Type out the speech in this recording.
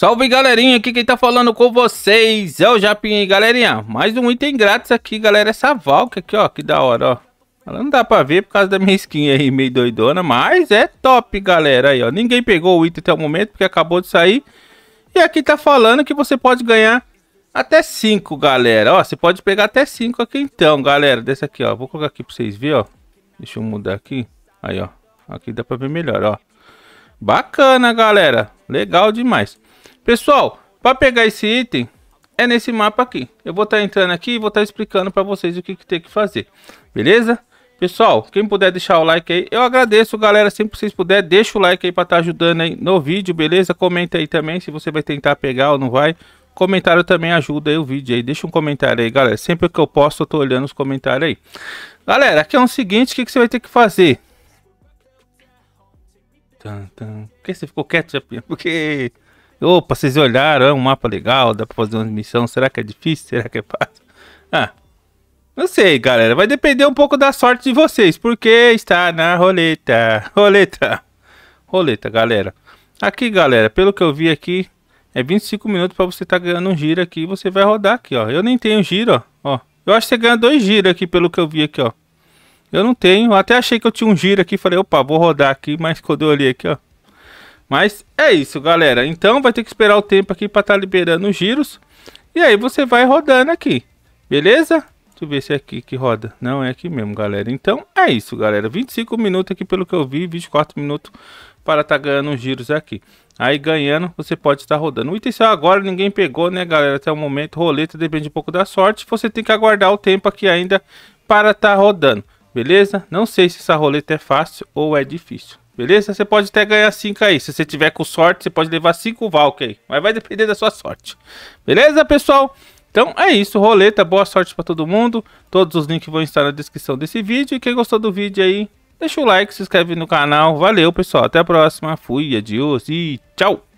Salve galerinha, aqui quem tá falando com vocês é o Japinha, galerinha. Mais um item grátis aqui, galera, essa Valk aqui, ó, que da hora, ó. Ela não dá pra ver por causa da minha skin aí, meio doidona, mas é top, galera, aí, ó. Ninguém pegou o item até o momento, porque acabou de sair. E aqui tá falando que você pode ganhar até 5, galera, ó. Você pode pegar até 5 aqui então, galera, dessa aqui, ó. Vou colocar aqui pra vocês verem, ó. Deixa eu mudar aqui, aí, ó. Aqui dá pra ver melhor, ó. Bacana, galera. Legal demais. Pessoal, para pegar esse item, é nesse mapa aqui. Eu vou estar tá entrando aqui e vou estar tá explicando para vocês o que, que, tem que fazer. Beleza? Pessoal, quem puder deixar o like aí, eu agradeço, galera. Sempre que vocês puderem, deixa o like aí para estar tá ajudando aí no vídeo, beleza? Comenta aí também se você vai tentar pegar ou não vai. Comentário também ajuda aí o vídeo aí. Deixa um comentário aí, galera. Sempre que eu posso, eu tô olhando os comentários aí. Galera, aqui é o um seguinte, o que, que, você vai ter que fazer? O Por que você ficou quieto, Japinha? Porque... Opa, vocês olharam, é um mapa legal, dá pra fazer uma missão. Será que é difícil? Será que é fácil? Ah, não sei, galera. Vai depender um pouco da sorte de vocês, porque está na roleta. Roleta. Roleta, galera. Aqui, galera, pelo que eu vi aqui, é 25 minutos para você estar tá ganhando um giro aqui. Você vai rodar aqui, ó. Eu nem tenho giro, ó. ó. Eu acho que você ganha dois giros aqui, pelo que eu vi aqui, ó. Eu não tenho. Até achei que eu tinha um giro aqui. Falei, opa, vou rodar aqui. Mas quando eu olhei aqui, ó. Mas é isso, galera. Então vai ter que esperar o tempo aqui para estar tá liberando os giros. E aí você vai rodando aqui, beleza? Deixa eu ver se é aqui que roda. Não, é aqui mesmo, galera. Então, é isso, galera. 25 minutos aqui, pelo que eu vi. 24 minutos para estar tá ganhando os giros aqui. Aí, ganhando, você pode estar rodando. O item saiu agora, ninguém pegou, né, galera? Até o momento, roleta depende um pouco da sorte. Você tem que aguardar o tempo aqui ainda para estar tá rodando, beleza? Não sei se essa roleta é fácil ou é difícil beleza? Você pode até ganhar 5 aí. Se você tiver com sorte, você pode levar 5 Valk aí. Mas vai depender da sua sorte. Beleza, pessoal? Então é isso, roleta, boa sorte para todo mundo. Todos os links vão estar na descrição desse vídeo. E quem gostou do vídeo aí, deixa o like, se inscreve no canal. Valeu, pessoal. Até a próxima. Fui, adios e tchau!